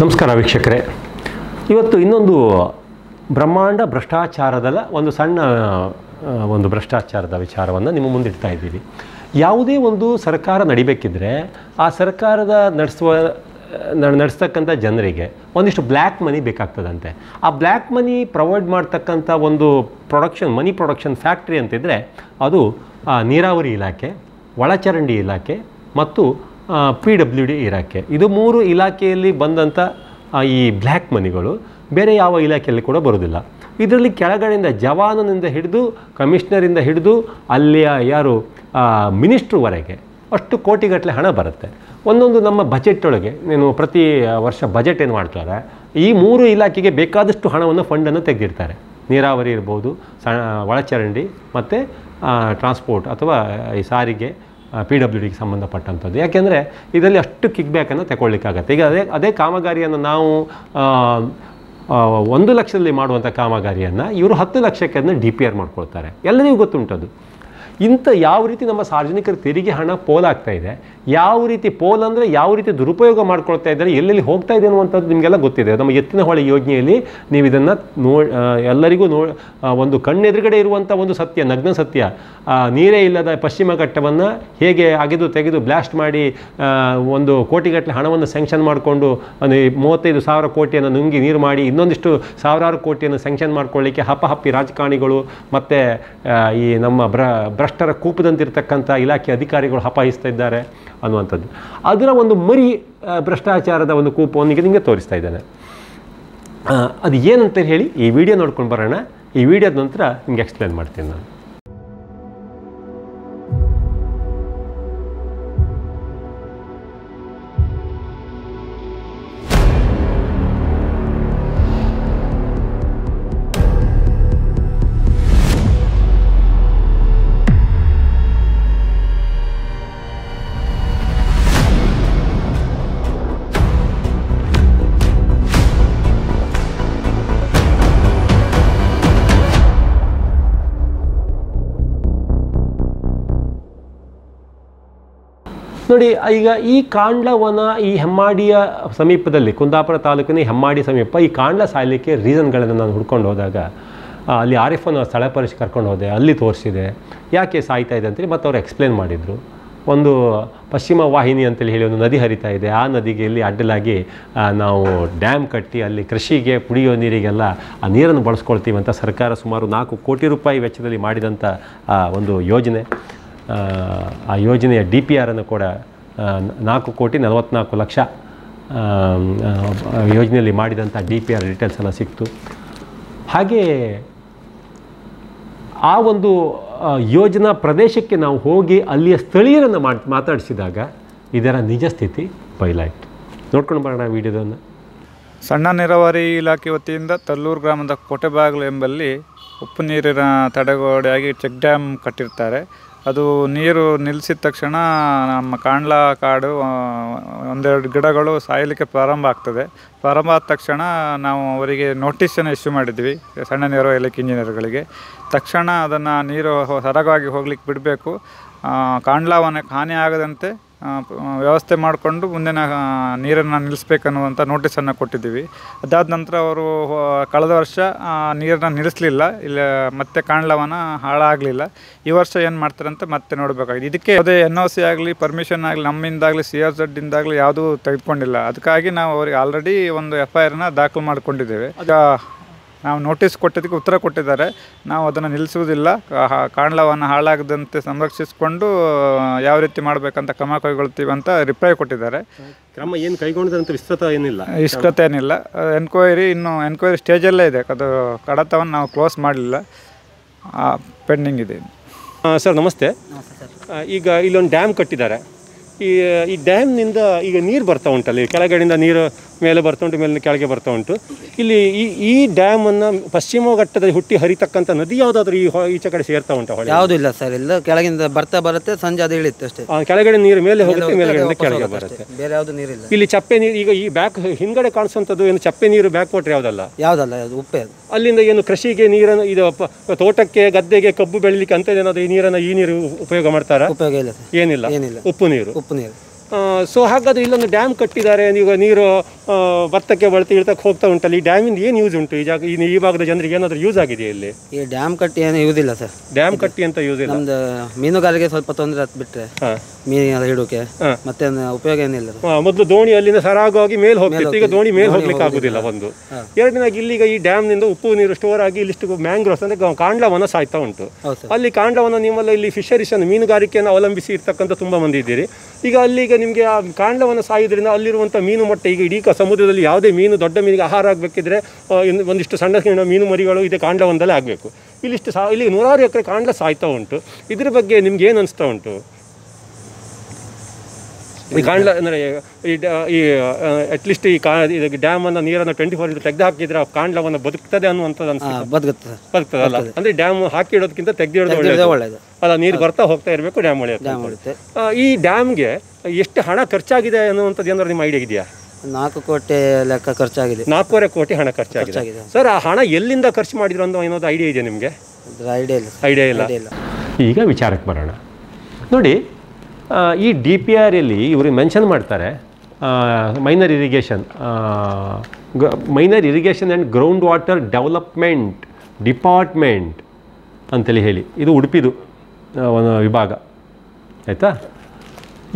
ನಮಸ್ಕಾರ ವೀಕ್ಷಕರೇ ಇವತ್ತು ಇನ್ನೊಂದು ಬ್ರಹ್ಮಾಂಡ ಭ್ರಷ್ಟಾಚಾರದಲ್ಲ ಒಂದು ಸಣ್ಣ ಒಂದು ಭ್ರಷ್ಟಾಚಾರದ ವಿಚಾರವನ್ನು ನಿಮ್ಮ ಮುಂದಿಡ್ತಾ ಇದ್ದೀವಿ ಯಾವುದೇ ಒಂದು ಸರ್ಕಾರ ನಡಿಬೇಕಿದ್ರೆ ಆ ಸರ್ಕಾರದ ನಡೆಸುವ ನಡೆಸ್ತಕ್ಕಂಥ ಜನರಿಗೆ ಒಂದಿಷ್ಟು ಬ್ಲ್ಯಾಕ್ ಮನಿ ಬೇಕಾಗ್ತದಂತೆ ಆ ಬ್ಲ್ಯಾಕ್ ಮನಿ ಪ್ರೊವೈಡ್ ಮಾಡ್ತಕ್ಕಂಥ ಒಂದು ಪ್ರೊಡಕ್ಷನ್ ಮನಿ ಪ್ರೊಡಕ್ಷನ್ ಫ್ಯಾಕ್ಟ್ರಿ ಅಂತಿದ್ದರೆ ಅದು ನೀರಾವರಿ ಇಲಾಖೆ ಒಳಚರಂಡಿ ಇಲಾಖೆ ಮತ್ತು ಪಿ ಡಬ್ಲ್ಯೂ ಡಿ ಇರಾಕೆ ಇದು ಮೂರು ಇಲಾಖೆಯಲ್ಲಿ ಬಂದಂಥ ಈ ಬ್ಲ್ಯಾಕ್ ಮನಿಗಳು ಬೇರೆ ಯಾವ ಇಲಾಖೆಯಲ್ಲಿ ಕೂಡ ಬರೋದಿಲ್ಲ ಇದರಲ್ಲಿ ಕೆಳಗಡೆಯಿಂದ ಜವಾನನಿಂದ ಹಿಡಿದು ಕಮಿಷನರಿಂದ ಹಿಡಿದು ಅಲ್ಲಿಯ ಯಾರು ಮಿನಿಸ್ಟ್ರವರೆಗೆ ಅಷ್ಟು ಕೋಟಿಗಟ್ಟಲೆ ಹಣ ಬರುತ್ತೆ ಒಂದೊಂದು ನಮ್ಮ ಬಜೆಟ್ ಒಳಗೆ ನೀನು ಪ್ರತಿ ವರ್ಷ ಬಜೆಟ್ ಏನು ಮಾಡ್ತಾರೆ ಈ ಮೂರು ಇಲಾಖೆಗೆ ಬೇಕಾದಷ್ಟು ಹಣವನ್ನು ಫಂಡನ್ನು ತೆಗೆದಿರ್ತಾರೆ ನೀರಾವರಿ ಇರ್ಬೋದು ಸಣ್ಣ ಒಳಚರಂಡಿ ಮತ್ತು ಟ್ರಾನ್ಸ್ಪೋರ್ಟ್ ಅಥವಾ ಈ ಸಾರಿಗೆ ಪಿ ಡಬ್ಲ್ಯೂ ಡಿಗೆ ಸಂಬಂಧಪಟ್ಟಂಥದ್ದು ಯಾಕೆಂದರೆ ಇದರಲ್ಲಿ ಅಷ್ಟು ಕಿಕ್ ಬ್ಯಾಕನ್ನು ತಗೊಳ್ಳಿಕ್ಕಾಗತ್ತೆ ಈಗ ಅದೇ ಅದೇ ಕಾಮಗಾರಿಯನ್ನು ನಾವು ಒಂದು ಲಕ್ಷದಲ್ಲಿ ಮಾಡುವಂಥ ಕಾಮಗಾರಿಯನ್ನು ಇವರು ಹತ್ತು ಲಕ್ಷಕ್ಕೆ ಅದನ್ನು ಡಿ ಪಿ ಆರ್ ಮಾಡ್ಕೊಳ್ತಾರೆ ಎಲ್ಲರಿಗೂ ಗೊತ್ತುಂಟದು ಇಂಥ ಯಾವ ರೀತಿ ನಮ್ಮ ಸಾರ್ವಜನಿಕರ ತೆರಿಗೆ ಹಣ ಪೋಲಾಗ್ತಾ ಇದೆ ಯಾವ ರೀತಿ ಪೋಲ್ ಅಂದರೆ ಯಾವ ರೀತಿ ದುರುಪಯೋಗ ಮಾಡ್ಕೊಳ್ತಾ ಇದ್ದಾರೆ ಎಲ್ಲೆಲ್ಲಿ ಹೋಗ್ತಾ ಇದೆ ಅನ್ನುವಂಥದ್ದು ನಿಮಗೆಲ್ಲ ಗೊತ್ತಿದೆ ನಮ್ಮ ಎತ್ತಿನ ಹೊಳೆ ಯೋಜನೆಯಲ್ಲಿ ನೀವು ಇದನ್ನು ನೋ ಎಲ್ಲರಿಗೂ ನೋ ಒಂದು ಕಣ್ಣೆದುರುಗಡೆ ಇರುವಂಥ ಒಂದು ಸತ್ಯ ನಗ್ನ ಸತ್ಯ ನೀರೇ ಇಲ್ಲದ ಪಶ್ಚಿಮ ಘಟ್ಟವನ್ನು ಹೇಗೆ ಅಗೆದು ತೆಗೆದು ಬ್ಲಾಸ್ಟ್ ಮಾಡಿ ಒಂದು ಕೋಟಿಗಟ್ಟಲೆ ಹಣವನ್ನು ಸ್ಯಾಂಕ್ಷನ್ ಮಾಡಿಕೊಂಡು ಒಂದು ಮೂವತ್ತೈದು ಸಾವಿರ ಕೋಟಿಯನ್ನು ನುಂಗಿ ನೀರು ಮಾಡಿ ಇನ್ನೊಂದಿಷ್ಟು ಸಾವಿರಾರು ಕೋಟಿಯನ್ನು ಸ್ಯಾಂಕ್ಷನ್ ಮಾಡ್ಕೊಳ್ಳಿಕ್ಕೆ ಹಪ್ಪ ಹಪ್ಪಿ ರಾಜಕಾರಣಿಗಳು ಮತ್ತು ಈ ನಮ್ಮ ಬ್ರ ಭ್ರಷ್ಟರ ಕೂಪದಂತಿರ್ತಕ್ಕಂಥ ಇಲಾಖೆ ಅಧಿಕಾರಿಗಳು ಹಪಾಯಿಸ್ತಾ ಇದ್ದಾರೆ ಅನ್ನುವಂಥದ್ದು ಅದರ ಒಂದು ಮರಿ ಭ್ರಷ್ಟಾಚಾರದ ಒಂದು ಈಗ ನಿಮಗೆ ತೋರಿಸ್ತಾ ಇದ್ದಾನೆ ಅದು ಏನಂತ ಹೇಳಿ ಈ ವಿಡಿಯೋ ನೋಡ್ಕೊಂಡು ಬರೋಣ ಈ ವಿಡಿಯೋದ ನಂತರ ನಿಮಗೆ ಎಕ್ಸ್ಪ್ಲೇನ್ ಮಾಡ್ತೀನಿ ನಾನು ನೋಡಿ ಈಗ ಈ ಕಾಂಡ್ಲವನ ಈ ಹೆಮ್ಮಾಡಿಯ ಸಮೀಪದಲ್ಲಿ ಕುಂದಾಪುರ ತಾಲೂಕಿನ ಹೆಮ್ಮಾಡಿ ಸಮೀಪ ಈ ಕಾಂಡ್ಲ ಸಾಯಲಿಕ್ಕೆ ರೀಸನ್ಗಳನ್ನು ನಾನು ಹುಡ್ಕೊಂಡು ಹೋದಾಗ ಅಲ್ಲಿ ಆರ್ ಎಫ್ ಸ್ಥಳ ಪರಿಶ್ ಕರ್ಕೊಂಡು ಹೋದೆ ಅಲ್ಲಿ ತೋರಿಸಿದೆ ಯಾಕೆ ಸಾಯ್ತಾ ಇದೆ ಅಂತೇಳಿ ಮತ್ತು ಅವರು ಎಕ್ಸ್ಪ್ಲೇನ್ ಮಾಡಿದರು ಒಂದು ಪಶ್ಚಿಮ ವಾಹಿನಿ ಅಂತೇಳಿ ಹೇಳಿ ಒಂದು ನದಿ ಹರಿತಾ ಇದೆ ಆ ನದಿಗೆ ಇಲ್ಲಿ ಅಡ್ಡಲಾಗಿ ನಾವು ಡ್ಯಾಮ್ ಕಟ್ಟಿ ಅಲ್ಲಿ ಕೃಷಿಗೆ ಕುಡಿಯೋ ನೀರಿಗೆಲ್ಲ ಆ ನೀರನ್ನು ಬಳಸ್ಕೊಳ್ತೀವಿ ಅಂತ ಸರ್ಕಾರ ಸುಮಾರು ನಾಲ್ಕು ಕೋಟಿ ರೂಪಾಯಿ ವೆಚ್ಚದಲ್ಲಿ ಮಾಡಿದಂಥ ಒಂದು ಯೋಜನೆ ಆ ಯೋಜನೆಯ ಡಿ ಪಿ ಆರನ್ನು ಕೂಡ ನಾಲ್ಕು ಕೋಟಿ ನಲವತ್ತ್ನಾಲ್ಕು ಲಕ್ಷ ಯೋಜನೆಯಲ್ಲಿ ಮಾಡಿದಂಥ ಡಿ ಪಿ ಆರ್ ಡೀಟೇಲ್ಸ್ ಎಲ್ಲ ಸಿಕ್ತು ಹಾಗೇ ಆ ಒಂದು ಯೋಜನಾ ಪ್ರದೇಶಕ್ಕೆ ನಾವು ಹೋಗಿ ಅಲ್ಲಿಯ ಸ್ಥಳೀಯರನ್ನು ಮಾಡಿ ಮಾತಾಡಿಸಿದಾಗ ಇದರ ನಿಜ ಸ್ಥಿತಿ ಬಯಲಾಯಿತು ನೋಡ್ಕೊಂಡು ಬರೋಣ ವಿಡಿಯೋದನ್ನು ಸಣ್ಣ ನೀರಾವರಿ ಇಲಾಖೆ ವತಿಯಿಂದ ತಲ್ಲೂರು ಗ್ರಾಮದ ಕೋಟೆಬಾಗ್ಲು ಎಂಬಲ್ಲಿ ಉಪ್ಪು ನೀರಿನ ತಡೆಗೋಡೆಯಾಗಿ ಚೆಕ್ ಡ್ಯಾಮ್ ಕಟ್ಟಿರ್ತಾರೆ ಅದು ನೀರು ನಿಲ್ಲಿಸಿದ ತಕ್ಷಣ ನಮ್ಮ ಕಾಂಡ್ಲ ಕಾಡು ಒಂದೆರಡು ಗಿಡಗಳು ಸಾಯಲಿಕ್ಕೆ ಪ್ರಾರಂಭ ಆಗ್ತದೆ ಪ್ರಾರಂಭ ಆದ ತಕ್ಷಣ ನಾವು ಅವರಿಗೆ ನೋಟಿಸನ್ನು ಇಶ್ಯೂ ಮಾಡಿದ್ವಿ ಸಣ್ಣ ನೀರು ಇಲಾಖೆ ಇಂಜಿನಿಯರ್ಗಳಿಗೆ ತಕ್ಷಣ ಅದನ್ನು ನೀರು ಸರಗವಾಗಿ ಹೋಗ್ಲಿಕ್ಕೆ ಬಿಡಬೇಕು ಕಾಂಡ್ಲವನ್ನು ಹಾನಿ ಆಗದಂತೆ ವ್ಯವಸ್ಥೆ ಮಾಡಿಕೊಂಡು ಮುಂದೆ ನೀರನ್ನು ನಿಲ್ಲಿಸ್ಬೇಕನ್ನುವಂಥ ನೋಟಿಸನ್ನು ಕೊಟ್ಟಿದ್ದೀವಿ ಅದಾದ ನಂತರ ಅವರು ಕಳೆದ ವರ್ಷ ನೀರನ್ನು ನಿಲ್ಲಿಸಲಿಲ್ಲ ಇಲ್ಲ ಮತ್ತೆ ಕಾಣ್ಲವನ ಹಾಳಾಗಲಿಲ್ಲ ಈ ವರ್ಷ ಏನು ಮಾಡ್ತಾರಂತ ಮತ್ತೆ ನೋಡಬೇಕಾಗಿದೆ ಇದಕ್ಕೆ ಯಾವುದೇ ಎನ್ ಒ ಸಿ ಆಗಲಿ ಪರ್ಮಿಷನ್ ಆಗಲಿ ನಮ್ಮಿಂದಾಗಲಿ ಸಿ ಆರ್ ಇಂದಾಗಲಿ ಯಾವುದೂ ತೆಗೆದುಕೊಂಡಿಲ್ಲ ಅದಕ್ಕಾಗಿ ನಾವು ಅವರಿಗೆ ಆಲ್ರೆಡಿ ಒಂದು ಎಫ್ ಐ ಆರ್ನ ದಾಖಲು ಮಾಡಿಕೊಂಡಿದ್ದೇವೆ ನಾವು ನೋಟಿಸ್ ಕೊಟ್ಟಿದ್ದಕ್ಕೆ ಉತ್ತರ ಕೊಟ್ಟಿದ್ದಾರೆ ನಾವು ಅದನ್ನು ನಿಲ್ಲಿಸುವುದಿಲ್ಲ ಕಾಂಡ್ಲವನ್ನು ಹಾಳಾಗದಂತೆ ಸಂರಕ್ಷಿಸಿಕೊಂಡು ಯಾವ ರೀತಿ ಮಾಡಬೇಕಂತ ಕ್ರಮ ಕೈಗೊಳ್ತೀವಿ ಅಂತ ರಿಪ್ಲೈ ಕೊಟ್ಟಿದ್ದಾರೆ ಕ್ರಮ ಏನು ಕೈಗೊಂಡಿದೆ ವಿಸ್ತೃತ ಏನಿಲ್ಲ ವಿಸ್ತೃತ ಏನಿಲ್ಲ ಎನ್ಕ್ವೈರಿ ಇನ್ನು ಎನ್ಕ್ವೈರಿ ಸ್ಟೇಜಲ್ಲೇ ಇದೆ ಅದು ಕಡತವನ್ನು ನಾವು ಕ್ಲೋಸ್ ಮಾಡಲಿಲ್ಲ ಪೆಂಡಿಂಗ್ ಇದೆ ಸರ್ ನಮಸ್ತೆ ಈಗ ಇಲ್ಲೊಂದು ಡ್ಯಾಮ್ ಕಟ್ಟಿದ್ದಾರೆ ಈ ಈ ಡ್ಯಾಮ್ನಿಂದ ಈಗ ನೀರು ಬರ್ತಾ ಉಂಟಲ್ಲಿ ಕೆಳಗಡೆಯಿಂದ ನೀರು ಮೇಲೆ ಬರ್ತಾ ಉಂಟು ಮೇಲಿನ ಕೆಳಗೆ ಬರ್ತಾ ಉಂಟು ಇಲ್ಲಿ ಈ ಈ ಡ್ಯಾಮನ್ನು ಪಶ್ಚಿಮ ಘಟ್ಟದಲ್ಲಿ ಹುಟ್ಟಿ ಹರಿತಕ್ಕಂಥ ನದಿ ಯಾವುದಾದ್ರೂ ಈ ಈಚೆ ಕಡೆ ಸೇರ್ತಾ ಉಂಟು ಹೊಳೆ ಯಾವುದೂ ಇಲ್ಲ ಸರ್ ಇಲ್ಲ ಕೆಳಗಿಂದ ಬರ್ತಾ ಬರುತ್ತೆ ಸಂಜೆ ಅದು ಇಳಿತ್ತೆ ಅಷ್ಟೇ ಕೆಳಗಡೆ ನೀರು ಮೇಲೆ ಹೋಗುತ್ತೆ ಮೇಲೆ ಕೆಳಗೆ ಬರುತ್ತೆ ಬೇರೆ ಯಾವುದು ನೀರಿಲ್ಲ ಇಲ್ಲಿ ಚಪ್ಪೆ ನೀರು ಈಗ ಈ ಬ್ಯಾಕ್ ಹಿಂದ್ಗಡೆ ಕಾಣಿಸುವಂಥದ್ದು ಏನು ಚಪ್ಪೆ ನೀರು ಬ್ಯಾಕ್ ವಾಟರ್ ಯಾವುದಲ್ಲ ಯಾವುದಲ್ಲ ಅದು ಉಪ್ಪೆ ಅಲ್ಲಿಂದ ಏನು ಕೃಷಿಗೆ ನೀರನ್ನು ಇದು ತೋಟಕ್ಕೆ ಗದ್ದೆಗೆ ಕಬ್ಬು ಬೆಳಿಲಿಕ್ಕೆ ಅಂತ ಈ ನೀರನ್ನು ಈ ನೀರು ಉಪಯೋಗ ಮಾಡ್ತಾರಾ ಉಪಯೋಗ ಇಲ್ಲ ಏನಿಲ್ಲ ಏನಿಲ್ಲ ಉಪ್ಪು ನೀರು ಉಪ್ಪು ನೀರು ಸೊ ಹಾಗಾದ್ರೆ ಇಲ್ಲೊಂದು ಡ್ಯಾಮ್ ಕಟ್ಟಿದ್ದಾರೆ ಈಗ ನೀರು ಭತ್ತಕ್ಕೆ ಬಳತಿ ಇಳ್ತಕ್ಕೆ ಹೋಗ್ತಾ ಉಂಟಲ್ಲ ಈ ಡ್ಯಾಮಿಂದ ಏನು ಯೂಸ್ ಉಂಟು ಈ ಜಾಗ ಈ ಭಾಗದ ಜನರಿಗೆ ಏನಾದರೂ ಯೂಸ್ ಆಗಿದೆ ಇಲ್ಲಿ ಈ ಡ್ಯಾಮ್ ಕಟ್ಟಿ ಏನು ಯೂಸ್ ಇಲ್ಲ ಸರ್ ಡ್ಯಾಮ್ ಕಟ್ಟಿ ಅಂತ ಯೂಸ್ ಇಲ್ಲ ನಮ್ದು ಮೀನುಗಾರಿಗೆ ಸ್ವಲ್ಪ ತೊಂದರೆ ಹತ್ತು ಬಿಟ್ಟರೆ ಹಿಡೋಕೆ ಮತ್ತೆ ಉಪಯೋಗ ಏನಿಲ್ಲ ಮೊದಲು ದೋಣಿ ಅಲ್ಲಿಂದ ಸರಾಗವಾಗಿ ಮೇಲೆ ಹೋಗ್ತಿತ್ತು ಈಗ ದೋಣಿ ಮೇಲೆ ಹೋಗ್ಲಿಕ್ಕೆ ಆಗುದಿಲ್ಲ ಒಂದು ಎರಡನೇದಾಗಿ ಇಲ್ಲಿಗ ಈ ಡ್ಯಾಮ್ ನಿಂದ ಉಪ್ಪು ನೀರು ಸ್ಟೋರ್ ಆಗಿ ಇಲ್ಲಿ ಮ್ಯಾಂಗ್ರೋಸ್ ಅಂದ್ರೆ ಕಾಂಡ್ಲವನ ಸಾಯ್ತಾ ಉಂಟು ಅಲ್ಲಿ ಕಾಂಡ್ಲವನ್ನ ನಿಮ್ಮಲ್ಲ ಇಲ್ಲಿ ಫಿಶರೀಸ್ ಅನ್ನು ಮೀನುಗಾರಿಕೆಯನ್ನು ಅವಲಂಬಿಸಿ ಇರ್ತಕ್ಕಂಥ ತುಂಬಾ ಮಂದಿ ಇದ್ದೀರಿ ಈಗ ಅಲ್ಲಿಗೆ ನಿಮಗೆ ಆ ಕಾಂಡವನ್ನು ಸಾಯೋದ್ರಿಂದ ಅಲ್ಲಿರುವಂಥ ಮೀನು ಮೊಟ್ಟೆ ಈಗ ಇಡೀ ಸಮುದ್ರದಲ್ಲಿ ಯಾವುದೇ ಮೀನು ದೊಡ್ಡ ಮೀನಿಗೆ ಆಹಾರ ಆಗಬೇಕಿದ್ರೆ ಒಂದಿಷ್ಟು ಸಣ್ಣ ಸಣ್ಣ ಮೀನು ಮರಿಗಳು ಇದೆ ಕಾಂಡವೊಂದಲ್ಲೇ ಆಗಬೇಕು ಇಲ್ಲಿಷ್ಟು ಸಾ ಇಲ್ಲಿ ನೂರಾರು ಎಕರೆ ಕಾಂಡ ಸಾಯ್ತಾ ಉಂಟು ಇದ್ರ ಬಗ್ಗೆ ನಿಮ್ಗೆ ಏನು ಅನಿಸ್ತಾ ಉಂಟು ಈ ಕಾಂಡಲ ಅಂದರೆ ಈ ಅಟ್ಲೀಸ್ಟ್ ಈ ಕಾ ಇದಕ್ಕೆ ಅನ್ನ ನೀರನ್ನು ಟ್ವೆಂಟಿ ಫೋರ್ ಇಂಟು ತೆಗೆದು ಹಾಕಿದ್ರೆ ಆ ಕಾಂಡ್ಲವನ್ನು ಬದುಕ್ತದೆ ಅನ್ನುವಂಥದ್ದು ಅನ್ಸುತ್ತೆ ಬದುಕುತ್ತೆ ಬದುಕ್ತದೆ ಅಲ್ಲ ಅಂದರೆ ಡ್ಯಾಮ್ ಇಡೋದಕ್ಕಿಂತ ತೆಗೆದಿಡೋದು ಒಳ್ಳೆಯದು ಒಳ್ಳೆಯದು ಅಲ್ಲ ನೀರು ಬರ್ತಾ ಹೋಗ್ತಾ ಇರಬೇಕು ಡ್ಯಾಮ್ ಒಳ್ಳೆಯದು ಈ ಡ್ಯಾಮ್ಗೆ ಎಷ್ಟು ಹಣ ಖರ್ಚಾಗಿದೆ ಅನ್ನುವಂಥದ್ದು ಏನಾದ್ರು ನಿಮ್ಮ ಐಡಿಯಾ ಇದೆಯಾ ನಾಲ್ಕು ಕೋಟಿ ಲೆಕ್ಕ ಖರ್ಚಾಗಿದೆ ನಾಲ್ಕೂವರೆ ಕೋಟಿ ಹಣ ಖರ್ಚಾಗಿದೆ ಸರ್ ಆ ಹಣ ಎಲ್ಲಿಂದ ಖರ್ಚು ಮಾಡಿದ್ರು ಅನ್ನೋ ಏನೋ ಐಡಿಯಾ ಇದೆಯಾ ನಿಮಗೆ ಐಡಿಯಾ ಇಲ್ಲ ಐಡಿಯಾ ಇಲ್ಲ ಈಗ ವಿಚಾರಕ್ಕೆ ಬರೋಣ ನೋಡಿ ಈ ಡಿ ಪಿ ಆರ್ ಎಲ್ಲಿ ಇವರು ಮೆನ್ಷನ್ ಮಾಡ್ತಾರೆ minor irrigation minor irrigation and ground water development department ಅಂತೇಳಿ ಹೇಳಿ ಇದು ಉಡುಪಿದು ವಿಭಾಗ ಆಯಿತಾ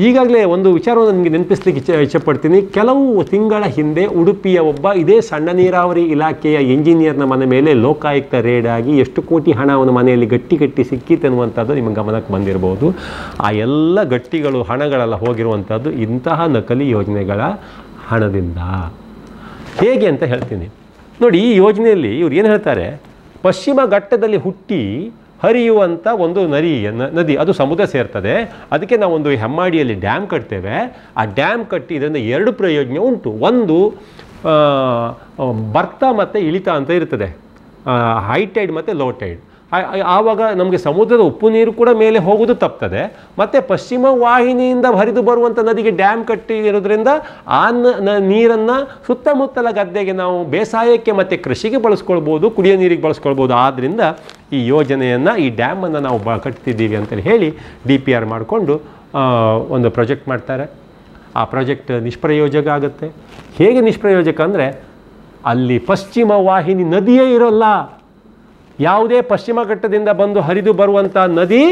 ಈಗಾಗಲೇ ಒಂದು ವಿಚಾರವನ್ನು ನಿಮಗೆ ನೆನಪಿಸ್ಲಿಕ್ಕೆ ಇಚ್ಛೆ ಇಚ್ಛೆಪಡ್ತೀನಿ ಕೆಲವು ತಿಂಗಳ ಹಿಂದೆ ಉಡುಪಿಯ ಒಬ್ಬ ಇದೇ ಸಣ್ಣ ನೀರಾವರಿ ಇಲಾಖೆಯ ಎಂಜಿನಿಯರ್ನ ಮನೆ ಮೇಲೆ ಲೋಕಾಯುಕ್ತ ರೇಡ್ ಆಗಿ ಎಷ್ಟು ಕೋಟಿ ಹಣವನ್ನು ಮನೆಯಲ್ಲಿ ಗಟ್ಟಿ ಗಟ್ಟಿ ಸಿಕ್ಕಿತೆನ್ನುವಂಥದ್ದು ನಿಮ್ಮ ಗಮನಕ್ಕೆ ಬಂದಿರಬಹುದು ಆ ಎಲ್ಲ ಗಟ್ಟಿಗಳು ಹಣಗಳೆಲ್ಲ ಹೋಗಿರುವಂಥದ್ದು ಇಂತಹ ನಕಲಿ ಯೋಜನೆಗಳ ಹಣದಿಂದ ಹೇಗೆ ಅಂತ ಹೇಳ್ತೀನಿ ನೋಡಿ ಈ ಯೋಜನೆಯಲ್ಲಿ ಇವ್ರು ಏನು ಹೇಳ್ತಾರೆ ಪಶ್ಚಿಮ ಘಟ್ಟದಲ್ಲಿ ಹುಟ್ಟಿ ಹರಿಯುವಂಥ ಒಂದು ನರಿ ನದಿ ಅದು ಸಮುದ್ರ ಸೇರ್ತದೆ ಅದಕ್ಕೆ ನಾವೊಂದು ಹೆಮ್ಮಾಡಿಯಲ್ಲಿ ಡ್ಯಾಮ್ ಕಟ್ತೇವೆ ಆ ಡ್ಯಾಮ್ ಕಟ್ಟಿ ಇದರಿಂದ ಎರಡು ಪ್ರಯೋಜನ ಉಂಟು ಒಂದು ಬರ್ತಾ ಮತ್ತು ಇಳಿತ ಅಂತ ಇರ್ತದೆ ಹೈ ಟೈಡ್ ಮತ್ತು ಲೋ ಟೈಡ್ ಆವಾಗ ನಮಗೆ ಸಮುದ್ರದ ಉಪ್ಪು ನೀರು ಕೂಡ ಮೇಲೆ ಹೋಗೋದು ತಪ್ತದೆ ಮತ್ತು ಪಶ್ಚಿಮ ವಾಹಿನಿಯಿಂದ ಹರಿದು ಬರುವಂಥ ನದಿಗೆ ಡ್ಯಾಮ್ ಕಟ್ಟಿ ಇರೋದ್ರಿಂದ ಆ ನೀರನ್ನು ಸುತ್ತಮುತ್ತಲ ಗದ್ದೆಗೆ ನಾವು ಬೇಸಾಯಕ್ಕೆ ಮತ್ತು ಕೃಷಿಗೆ ಬಳಸ್ಕೊಳ್ಬೋದು ಕುಡಿಯೋ ನೀರಿಗೆ ಬಳಸ್ಕೊಳ್ಬೋದು ಆದ್ದರಿಂದ ಈ ಯೋಜನೆಯನ್ನು ಈ ಡ್ಯಾಮನ್ನು ನಾವು ಬ ಕಟ್ತಿದ್ದೀವಿ ಅಂತೇಳಿ ಹೇಳಿ ಡಿ ಪಿ ಆರ್ ಮಾಡಿಕೊಂಡು ಒಂದು ಪ್ರಾಜೆಕ್ಟ್ ಮಾಡ್ತಾರೆ ಆ ಪ್ರಾಜೆಕ್ಟ್ ನಿಷ್ಪ್ರಯೋಜಕ ಆಗುತ್ತೆ ಹೇಗೆ ನಿಷ್ಪ್ರಯೋಜಕ ಅಂದರೆ ಅಲ್ಲಿ ಪಶ್ಚಿಮ ವಾಹಿನಿ ನದಿಯೇ ಇರೋಲ್ಲ ಯಾವುದೇ ಪಶ್ಚಿಮ ಘಟ್ಟದಿಂದ ಬಂದು ಹರಿದು ಬರುವಂಥ ನದಿ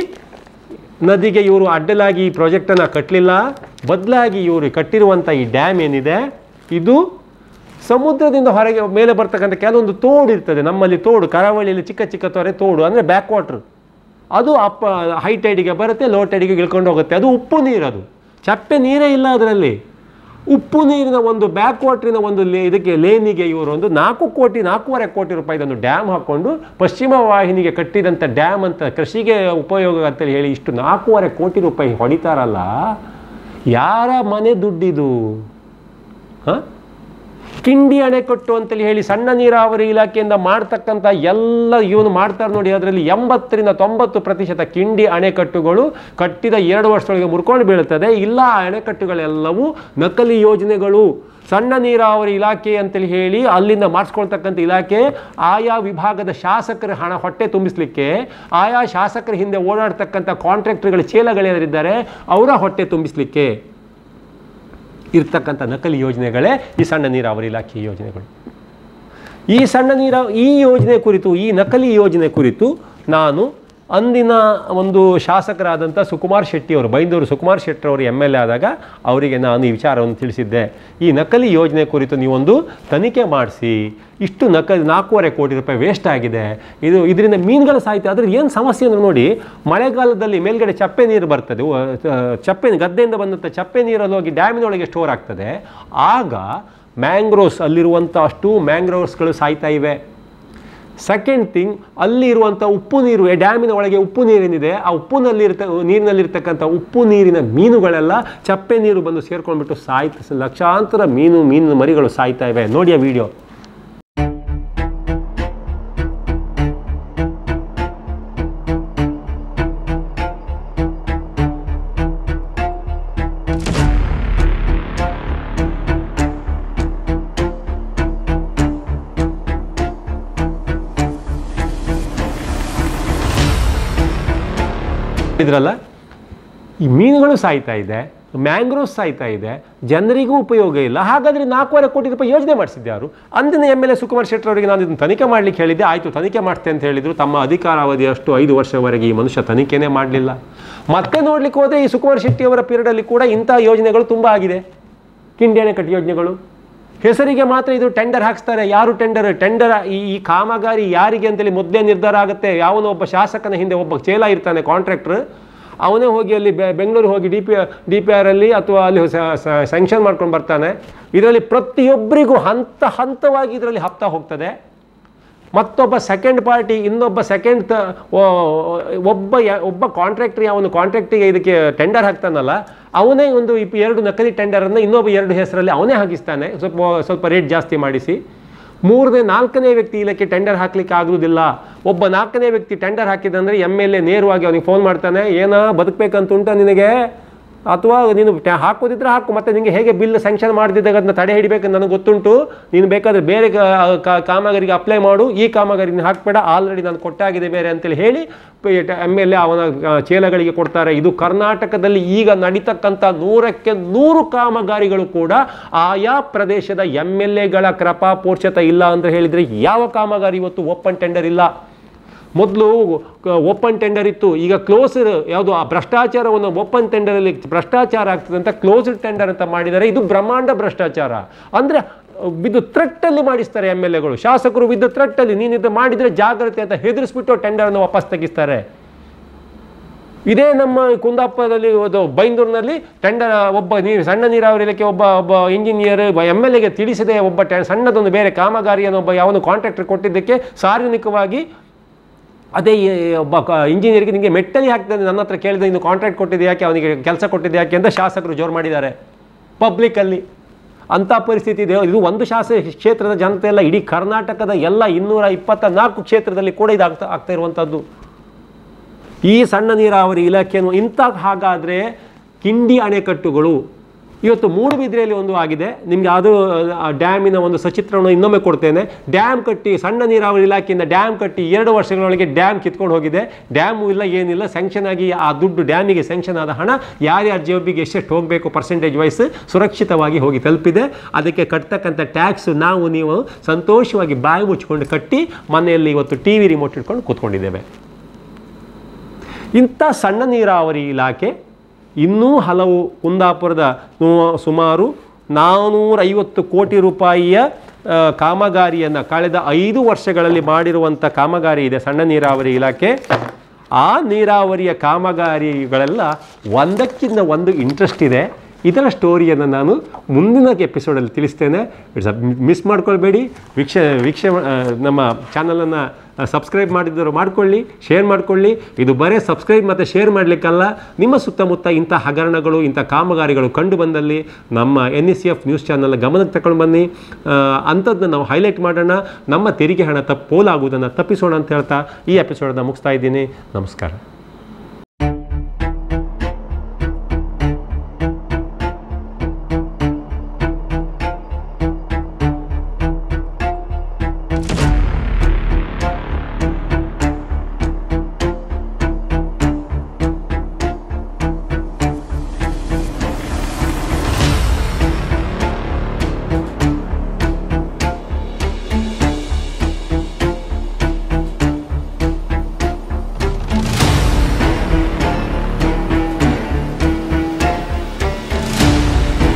ನದಿಗೆ ಇವರು ಅಡ್ಡಲಾಗಿ ಈ ಪ್ರಾಜೆಕ್ಟನ್ನು ಕಟ್ಟಲಿಲ್ಲ ಬದಲಾಗಿ ಇವರು ಕಟ್ಟಿರುವಂಥ ಈ ಡ್ಯಾಮ್ ಏನಿದೆ ಇದು ಸಮುದ್ರದಿಂದ ಹೊರಗೆ ಮೇಲೆ ಬರ್ತಕ್ಕಂಥ ಕೆಲವೊಂದು ತೋಡು ಇರ್ತದೆ ನಮ್ಮಲ್ಲಿ ತೋಡು ಕರಾವಳಿಯಲ್ಲಿ ಚಿಕ್ಕ ಚಿಕ್ಕ ತೊರೆ ತೋಡು ಅಂದರೆ ಬ್ಯಾಕ್ ವಾಟ್ರ್ ಅದು ಅಪ್ ಹೈಟೈಡಿಗೆ ಬರುತ್ತೆ ಲೋ ಟೈಡಿಗೆ ಇಳ್ಕೊಂಡು ಹೋಗುತ್ತೆ ಅದು ಉಪ್ಪು ನೀರು ಅದು ಚಪ್ಪೆ ನೀರೇ ಇಲ್ಲ ಅದರಲ್ಲಿ ಉಪ್ಪು ನೀರಿನ ಒಂದು ಬ್ಯಾಕ್ ವಾಟ್ರಿನ ಒಂದು ಲೇ ಇದಕ್ಕೆ ಲೇನಿಗೆ ಇವರು ಒಂದು ನಾಲ್ಕು ಕೋಟಿ ನಾಲ್ಕೂವರೆ ಕೋಟಿ ರೂಪಾಯಿದೊಂದು ಡ್ಯಾಮ್ ಹಾಕ್ಕೊಂಡು ಪಶ್ಚಿಮ ವಾಹಿನಿಗೆ ಕಟ್ಟಿದಂಥ ಡ್ಯಾಮ್ ಅಂತ ಕೃಷಿಗೆ ಉಪಯೋಗ ಅಂತ ಹೇಳಿ ಇಷ್ಟು ನಾಲ್ಕೂವರೆ ಕೋಟಿ ರೂಪಾಯಿ ಹೊಡಿತಾರಲ್ಲ ಯಾರ ಮನೆ ದುಡ್ಡಿದು ಹಾಂ ಕಿಂಡಿ ಅಣೆಕಟ್ಟು ಅಂತೇಳಿ ಹೇಳಿ ಸಣ್ಣ ನೀರಾವರಿ ಇಲಾಖೆಯಿಂದ ಮಾಡ್ತಕ್ಕಂಥ ಎಲ್ಲ ಇವನು ಮಾಡ್ತಾರೆ ನೋಡಿ ಅದರಲ್ಲಿ ಎಂಬತ್ತರಿಂದ ತೊಂಬತ್ತು ಪ್ರತಿಶತ ಕಿಂಡಿ ಅಣೆಕಟ್ಟುಗಳು ಕಟ್ಟಿದ ಎರಡು ವರ್ಷದೊಳಗೆ ಮುರ್ಕೊಂಡು ಬೀಳುತ್ತದೆ ಇಲ್ಲ ಆ ಅಣೆಕಟ್ಟುಗಳೆಲ್ಲವೂ ನಕಲಿ ಯೋಜನೆಗಳು ಸಣ್ಣ ನೀರಾವರಿ ಇಲಾಖೆ ಅಂತೇಳಿ ಹೇಳಿ ಅಲ್ಲಿಂದ ಮಾಡಿಸ್ಕೊಳ್ತಕ್ಕಂಥ ಇಲಾಖೆ ಆಯಾ ವಿಭಾಗದ ಶಾಸಕರ ಹಣ ಹೊಟ್ಟೆ ತುಂಬಿಸಲಿಕ್ಕೆ ಆಯಾ ಶಾಸಕರ ಹಿಂದೆ ಓಡಾಡ್ತಕ್ಕಂಥ ಕಾಂಟ್ರಾಕ್ಟರ್ಗಳ ಚೀಲಗಳೇನರಿದ್ದಾರೆ ಅವರ ಹೊಟ್ಟೆ ತುಂಬಿಸಲಿಕ್ಕೆ ಇರ್ತಕ್ಕಂಥ ನಕಲಿ ಯೋಜನೆಗಳೇ ಈ ಸಣ್ಣ ನೀರಾವರಿ ಇಲಾಖೆ ಯೋಜನೆಗಳು ಈ ಸಣ್ಣ ನೀರಾವ ಈ ಯೋಜನೆ ಕುರಿತು ಈ ನಕಲಿ ಯೋಜನೆ ಕುರಿತು ನಾನು ಅಂದಿನ ಒಂದು ಶಾಸಕರಾದಂಥ ಸುಕುಮಾರ್ ಶೆಟ್ಟಿಯವರು ಬೈಂದೂರು ಸುಕುಮಾರ್ ಶೆಟ್ಟಿಯವರು ಎಮ್ ಎಲ್ ಎ ಆದಾಗ ಅವರಿಗೆ ನಾನು ಈ ವಿಚಾರವನ್ನು ತಿಳಿಸಿದ್ದೆ ಈ ನಕಲಿ ಯೋಜನೆ ಕುರಿತು ನೀವೊಂದು ತನಿಖೆ ಮಾಡಿಸಿ ಇಷ್ಟು ನಕಲಿ ನಾಲ್ಕೂವರೆ ಕೋಟಿ ರೂಪಾಯಿ ವೇಸ್ಟ್ ಆಗಿದೆ ಇದು ಇದರಿಂದ ಮೀನುಗಳ ಸಾಹಿತ್ಯ ಆದರೆ ಏನು ಸಮಸ್ಯೆ ಅಂದರೆ ನೋಡಿ ಮಳೆಗಾಲದಲ್ಲಿ ಮೇಲ್ಗಡೆ ಚಪ್ಪೆ ನೀರು ಬರ್ತದೆ ಚಪ್ಪೆ ಗದ್ದೆಯಿಂದ ಬಂದಂಥ ಚಪ್ಪೆ ನೀರಲ್ಲಿ ಹೋಗಿ ಡ್ಯಾಮಿನೊಳಗೆ ಸ್ಟೋರ್ ಆಗ್ತದೆ ಆಗ ಮ್ಯಾಂಗ್ರೋವ್ಸ್ ಅಲ್ಲಿರುವಂಥ ಅಷ್ಟು ಮ್ಯಾಂಗ್ರೋವ್ಸ್ಗಳು ಸಾಯ್ತಾ ಇವೆ ಸೆಕೆಂಡ್ ಥಿಂಗ್ ಅಲ್ಲಿ ಇರುವಂಥ ಉಪ್ಪು ನೀರು ಡ್ಯಾಮಿನ ಒಳಗೆ ಉಪ್ಪು ನೀರೇನಿದೆ ಆ ಉಪ್ಪುನಲ್ಲಿರ್ತ ನೀರಿನಲ್ಲಿರ್ತಕ್ಕಂಥ ಉಪ್ಪು ನೀರಿನ ಮೀನುಗಳೆಲ್ಲ ಚಪ್ಪೆ ನೀರು ಬಂದು ಸೇರ್ಕೊಂಡ್ಬಿಟ್ಟು ಸಾಯ್ತ ಲಕ್ಷಾಂತರ ಮೀನು ಮೀನು ಮರಿಗಳು ಸಾಯ್ತಾ ಇವೆ ನೋಡಿ ಆ ವಿಡಿಯೋ ಕಟ್ಟಿದ್ರಲ್ಲ ಈ ಮೀನುಗಳು ಸಾಯ್ತಾ ಇದೆ ಮ್ಯಾಂಗ್ರೋವ್ ಸಾಯ್ತಾ ಇದೆ ಜನರಿಗೂ ಉಪಯೋಗ ಇಲ್ಲ ಹಾಗಾದರೆ ನಾಲ್ಕೂವರೆ ಕೋಟಿ ರೂಪಾಯಿ ಯೋಜನೆ ಮಾಡಿಸಿದ್ದೆ ಯಾರು ಅಂದಿನ M L A Sukumar Shetty ಅವರಿಗೆ ನಾನು ಇದನ್ನು ತನಿಖೆ ಮಾಡಲಿಕ್ಕೆ ಹೇಳಿದ್ದೆ ಆಯಿತು ತನಿಖೆ ಮಾಡ್ತೆ ಅಂತ ಹೇಳಿದರು ತಮ್ಮ ಅಧಿಕಾರಾವಧಿಯಷ್ಟು ಐದು ವರ್ಷವರೆಗೆ ಈ ಮನುಷ್ಯ ತನಿಖೆನೇ ಮಾಡಲಿಲ್ಲ ಮತ್ತೆ ನೋಡಲಿಕ್ಕೆ ಹೋದರೆ ಈ ಸುಕುಮಾರ್ ಶೆಟ್ಟಿ ಅವರ ಪೀರಿಯಡಲ್ಲಿ ಕೂಡ ಇಂಥ ಯೋಜನೆಗಳು ತುಂಬ ಆಗಿದೆ ಕಿಂಡಿ ಕಟ್ಟಿ ಯೋಜನೆಗಳು ಹೆಸರಿಗೆ ಮಾತ್ರ ಇದು ಟೆಂಡರ್ ಹಾಕ್ಸ್ತಾರೆ ಯಾರು ಟೆಂಡರ್ ಟೆಂಡರ್ ಈ ಕಾಮಗಾರಿ ಯಾರಿಗೆ ಅಂತೇಳಿ ಮೊದಲೇ ನಿರ್ಧಾರ ಆಗುತ್ತೆ ಯಾವನೋ ಒಬ್ಬ ಶಾಸಕನ ಹಿಂದೆ ಒಬ್ಬ ಚೇಲ ಇರ್ತಾನೆ ಕಾಂಟ್ರಾಕ್ಟ್ರ್ ಅವನೇ ಹೋಗಿ ಅಲ್ಲಿ ಬೆಂಗಳೂರು ಹೋಗಿ D P D P R ಅಲ್ಲಿ ಅಥವಾ ಅಲ್ಲಿ ಸ್ಯಾಂಕ್ಷನ್ ಮಾಡ್ಕೊಂಡು ಬರ್ತಾನೆ ಇದರಲ್ಲಿ ಪ್ರತಿಯೊಬ್ಬರಿಗೂ ಹಂತ ಹಂತವಾಗಿ ಇದರಲ್ಲಿ ಹಪ್ತಾ ಹೋಗ್ತದೆ ಮತ್ತೊಬ್ಬ ಸೆಕೆಂಡ್ ಪಾರ್ಟಿ ಇನ್ನೊಬ್ಬ ಸೆಕೆಂಡ್ ತ ಒಬ್ಬ ಒಬ್ಬ ಕಾಂಟ್ರಾಕ್ಟ್ರಿ ಅವನು ಕಾಂಟ್ರಾಕ್ಟಿಗೆ ಇದಕ್ಕೆ ಟೆಂಡರ್ ಹಾಕ್ತಾನಲ್ಲ ಅವನೇ ಒಂದು ಇಪ್ಪ ಎರಡು ನಕಲಿ ಟೆಂಡರನ್ನು ಇನ್ನೊಬ್ಬ ಎರಡು ಹೆಸರಲ್ಲಿ ಅವನೇ ಹಾಕಿಸ್ತಾನೆ ಸ್ವಲ್ಪ ಸ್ವಲ್ಪ ರೇಟ್ ಜಾಸ್ತಿ ಮಾಡಿಸಿ ಮೂರನೇ ನಾಲ್ಕನೇ ವ್ಯಕ್ತಿ ಇಲ್ಲಕ್ಕೆ ಟೆಂಡರ್ ಹಾಕಲಿಕ್ಕೆ ಆಗೋದಿಲ್ಲ ಒಬ್ಬ ನಾಲ್ಕನೇ ವ್ಯಕ್ತಿ ಟೆಂಡರ್ ಹಾಕಿದ್ದಂದರೆ ಎಮ್ ಎಲ್ ಎ ನೇರವಾಗಿ ಅವನಿಗೆ ಫೋನ್ ಮಾಡ್ತಾನೆ ಏನೋ ಬದುಕಬೇಕಂತ ಉಂಟ ನಿನಗೆ ಅಥವಾ ನೀನು ಹಾಕೋದಿದ್ರೆ ಹಾಕು ಮತ್ತೆ ನಿಮಗೆ ಹೇಗೆ ಬಿಲ್ ಸ್ಯಾಂಕ್ಷನ್ ಮಾಡದಿದ್ದಾಗ ಅದನ್ನ ತಡೆ ಹಿಡಿಬೇಕು ನನಗೆ ಗೊತ್ತುಂಟು ನೀನು ಬೇಕಾದರೆ ಬೇರೆ ಕಾಮಗಾರಿಗೆ ಅಪ್ಲೈ ಮಾಡು ಈ ಕಾಮಗಾರಿಯನ್ನು ಹಾಕ್ಬೇಡ ಹಾಕಬೇಡ ಆಲ್ರೆಡಿ ನಾನು ಕೊಟ್ಟಾಗಿದೆ ಬೇರೆ ಅಂತೇಳಿ ಹೇಳಿ ಎಮ್ ಎಲ್ ಎ ಅವನ ಚೇಲಗಳಿಗೆ ಕೊಡ್ತಾರೆ ಇದು ಕರ್ನಾಟಕದಲ್ಲಿ ಈಗ ನಡೀತಕ್ಕಂಥ ನೂರಕ್ಕೆ ನೂರು ಕಾಮಗಾರಿಗಳು ಕೂಡ ಆಯಾ ಪ್ರದೇಶದ ಎಮ್ ಎಲ್ ಎಗಳ ಪೋರ್ಷತ ಇಲ್ಲ ಅಂತ ಹೇಳಿದರೆ ಯಾವ ಕಾಮಗಾರಿ ಇವತ್ತು ಓಪನ್ ಟೆಂಡರ್ ಇಲ್ಲ ಮೊದಲು ಓಪನ್ ಟೆಂಡರ್ ಇತ್ತು ಈಗ ಕ್ಲೋಸ್ ಯಾವುದು ಆ ಭ್ರಷ್ಟಾಚಾರವನ್ನು ಓಪನ್ ಟೆಂಡರಲ್ಲಿ ಭ್ರಷ್ಟಾಚಾರ ಆಗ್ತದೆ ಅಂತ ಕ್ಲೋಸ್ಡ್ ಟೆಂಡರ್ ಅಂತ ಮಾಡಿದ್ದಾರೆ ಇದು ಬ್ರಹ್ಮಾಂಡ ಭ್ರಷ್ಟಾಚಾರ ಅಂದ್ರೆ ಬಿದ್ದು ತ್ರಟ್ಟಲ್ಲಿ ಮಾಡಿಸ್ತಾರೆ ಎಮ್ ಎಲ್ ಎಗಳು ಶಾಸಕರು ಬಿದ್ದು ತ್ರಟ್ಟಲ್ಲಿ ನೀನು ಇದು ಮಾಡಿದರೆ ಜಾಗ್ರತೆ ಅಂತ ಹೆದರಿಸ್ಬಿಟ್ಟು ಟೆಂಡರನ್ನು ವಾಪಸ್ ತೆಗಿಸ್ತಾರೆ ಇದೇ ನಮ್ಮ ಕುಂದಾಪುರದಲ್ಲಿ ಒಂದು ಬೈಂದೂರಿನಲ್ಲಿ ಟೆಂಡರ್ ಒಬ್ಬ ನೀರು ಸಣ್ಣ ನೀರಾವರಿ ಇಲಾಖೆ ಒಬ್ಬ ಒಬ್ಬ ಇಂಜಿನಿಯರ್ ಎಮ್ ಎಲ್ ಎಗೆ ತಿಳಿಸದೆ ಒಬ್ಬ ಟೆ ಸಣ್ಣದೊಂದು ಬೇರೆ ಕಾಮಗಾರಿಯನ್ನು ಒಬ್ಬ ಯಾವನು ಕಾಂಟ್ರಾಕ್ಟರ್ ಕೊಟ್ಟಿದ್ದಕ್ಕೆ ಸಾರ್ವಜನಿಕವಾಗಿ ಅದೇ ಒಬ್ಬ ಇಂಜಿನಿಯರ್ಗೆ ನಿಮಗೆ ಮೆಟ್ಟಲಿ ಹಾಕ್ತದೆ ನನ್ನ ಹತ್ರ ಕೇಳಿದ ಇನ್ನು ಕಾಂಟ್ರಾಕ್ಟ್ ಕೊಟ್ಟಿದೆ ಯಾಕೆ ಅವನಿಗೆ ಕೆಲಸ ಕೊಟ್ಟಿದೆ ಯಾಕೆ ಅಂತ ಶಾಸಕರು ಜೋರು ಮಾಡಿದ್ದಾರೆ ಪಬ್ಲಿಕ್ಕಲ್ಲಿ ಅಂಥ ಪರಿಸ್ಥಿತಿ ಇದೆ ಇದು ಒಂದು ಶಾಸ ಕ್ಷೇತ್ರದ ಜನತೆ ಎಲ್ಲ ಇಡೀ ಕರ್ನಾಟಕದ ಎಲ್ಲ ಇನ್ನೂರ ಇಪ್ಪತ್ತ ನಾಲ್ಕು ಕ್ಷೇತ್ರದಲ್ಲಿ ಕೂಡ ಇದಾಗ್ತಾ ಆಗ್ತಾ ಇರುವಂಥದ್ದು ಈ ಸಣ್ಣ ನೀರಾವರಿ ಇಲಾಖೆಯನ್ನು ಇಂಥ ಹಾಗಾದರೆ ಕಿಂಡಿ ಅಣೆಕಟ್ಟುಗಳು ಇವತ್ತು ಮೂಡುಬಿದ್ರೆಯಲ್ಲಿ ಒಂದು ಆಗಿದೆ ನಿಮಗೆ ಅದು ಡ್ಯಾಮಿನ ಒಂದು ಸಚಿತ್ರವನ್ನು ಇನ್ನೊಮ್ಮೆ ಕೊಡ್ತೇನೆ ಡ್ಯಾಮ್ ಕಟ್ಟಿ ಸಣ್ಣ ನೀರಾವರಿ ಇಲಾಖೆಯಿಂದ ಡ್ಯಾಮ್ ಕಟ್ಟಿ ಎರಡು ವರ್ಷಗಳೊಳಗೆ ಡ್ಯಾಮ್ ಕಿತ್ಕೊಂಡು ಹೋಗಿದೆ ಡ್ಯಾಮು ಇಲ್ಲ ಏನಿಲ್ಲ ಸ್ಯಾಂಕ್ಷನ್ ಆಗಿ ಆ ದುಡ್ಡು ಡ್ಯಾಮಿಗೆ ಸ್ಯಾಂಕ್ಷನ್ ಆದ ಹಣ ಯಾರ್ಯಾರ ಜೇಬಿಗೆ ಎಷ್ಟೆಷ್ಟು ಹೋಗಬೇಕು ಪರ್ಸೆಂಟೇಜ್ ವೈಸ್ ಸುರಕ್ಷಿತವಾಗಿ ಹೋಗಿ ತಲುಪಿದೆ ಅದಕ್ಕೆ ಕಟ್ತಕ್ಕಂಥ ಟ್ಯಾಕ್ಸ್ ನಾವು ನೀವು ಸಂತೋಷವಾಗಿ ಬಾಯಿ ಮುಚ್ಕೊಂಡು ಕಟ್ಟಿ ಮನೆಯಲ್ಲಿ ಇವತ್ತು ಟಿ ವಿ ರಿಮೋಟ್ ಇಟ್ಕೊಂಡು ಕೂತ್ಕೊಂಡಿದ್ದೇವೆ ಇಂಥ ಸಣ್ಣ ನೀರಾವರಿ ಇಲಾಖೆ ಇನ್ನೂ ಹಲವು ಕುಂದಾಪುರದ ಸುಮಾರು ನಾನ್ನೂರೈವತ್ತು ಕೋಟಿ ರೂಪಾಯಿಯ ಕಾಮಗಾರಿಯನ್ನು ಕಳೆದ ಐದು ವರ್ಷಗಳಲ್ಲಿ ಮಾಡಿರುವಂಥ ಕಾಮಗಾರಿ ಇದೆ ಸಣ್ಣ ನೀರಾವರಿ ಇಲಾಖೆ ಆ ನೀರಾವರಿಯ ಕಾಮಗಾರಿಗಳೆಲ್ಲ ಒಂದಕ್ಕಿಂತ ಒಂದು ಇಂಟ್ರೆಸ್ಟ್ ಇದೆ ಇದರ ಸ್ಟೋರಿಯನ್ನು ನಾನು ಮುಂದಿನ ಎಪಿಸೋಡಲ್ಲಿ ತಿಳಿಸ್ತೇನೆ ಇಟ್ಸ್ ಮಿಸ್ ಮಾಡ್ಕೊಳ್ಬೇಡಿ ವೀಕ್ಷ ವೀಕ್ಷೆ ನಮ್ಮ ಚಾನಲನ್ನು ಸಬ್ಸ್ಕ್ರೈಬ್ ಮಾಡಿದ್ದರು ಮಾಡಿಕೊಳ್ಳಿ ಶೇರ್ ಮಾಡಿಕೊಳ್ಳಿ ಇದು ಬರೀ ಸಬ್ಸ್ಕ್ರೈಬ್ ಮತ್ತು ಶೇರ್ ಮಾಡಲಿಕ್ಕಲ್ಲ ನಿಮ್ಮ ಸುತ್ತಮುತ್ತ ಇಂಥ ಹಗರಣಗಳು ಇಂಥ ಕಾಮಗಾರಿಗಳು ಕಂಡು ಬಂದಲ್ಲಿ ನಮ್ಮ N E C F news ಚಾನಲ್ನ ಗಮನಕ್ಕೆ ತಗೊಂಡು ಬನ್ನಿ ಅಂಥದ್ದನ್ನ ನಾವು ಹೈಲೈಟ್ ಮಾಡೋಣ ನಮ್ಮ ತೆರಿಗೆ ಹಣ ಪೋಲಾಗುವುದನ್ನು ತಪ್ಪಿಸೋಣ ಅಂತ ಹೇಳ್ತಾ ಈ ಎಪಿಸೋಡನ್ನ ಮುಗಿಸ್ತಾ ಇದ್ದೀನಿ ನಮಸ್ಕಾರ